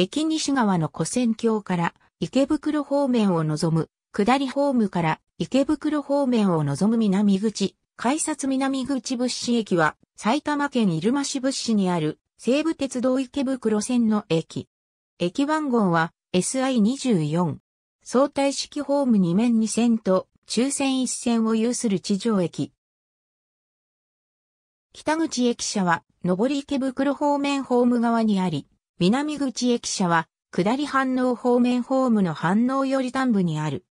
駅西側の古線橋から池袋方面を望む、下りホームから池袋方面を望む南口、改札南口物資駅は埼玉県入間市物資にある西武鉄道池袋線の駅。駅番号は SI24。相対式ホーム2面2線と抽選1線を有する地上駅。北口駅舎は上り池袋方面ホーム側にあり、南口駅舎は、下り反応方面ホームの反応より端部にある。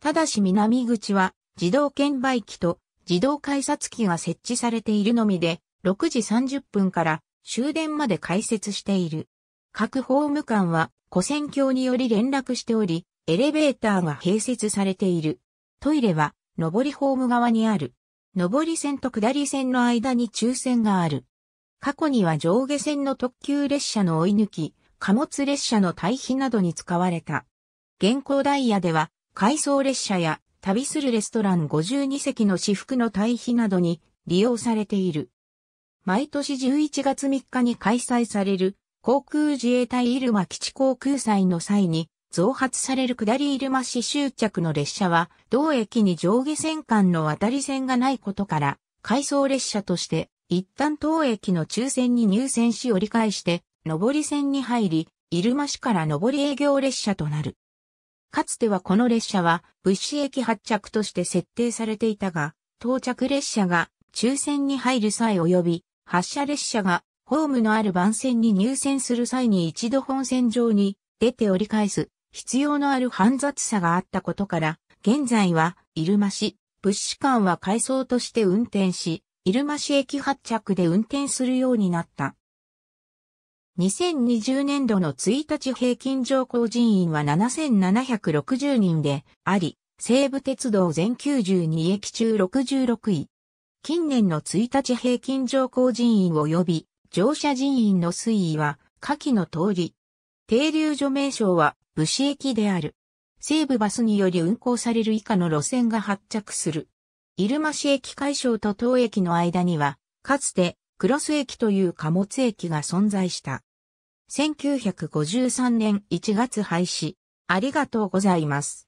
ただし南口は、自動券売機と自動改札機が設置されているのみで、6時30分から終電まで開設している。各ホーム間は、古線橋により連絡しており、エレベーターが併設されている。トイレは、上りホーム側にある。上り線と下り線の間に抽選がある。過去には上下線の特急列車の追い抜き、貨物列車の対比などに使われた。現行ダイヤでは、回送列車や旅するレストラン52席の私服の対比などに利用されている。毎年11月3日に開催される航空自衛隊入間基地航空祭の際に増発される下り入間市終着の列車は同駅に上下線間の渡り線がないことから回送列車として一旦当駅の抽選に入線し折り返して、上り線に入り、入間市から上り営業列車となる。かつてはこの列車は物資駅発着として設定されていたが、到着列車が抽選に入る際及び、発車列車がホームのある番線に入線する際に一度本線上に出て折り返す必要のある煩雑さがあったことから、現在は入間市、物資館は改装として運転し、入間市駅発着で運転するようになった。2020年度の1日平均乗降人員は7760人であり、西武鉄道全92駅中66位。近年の1日平均乗降人員及び乗車人員の推移は下記の通り。停留所名称は武士駅である。西武バスにより運行される以下の路線が発着する。入間市駅解消と当駅の間には、かつて、クロス駅という貨物駅が存在した。1953年1月廃止。ありがとうございます。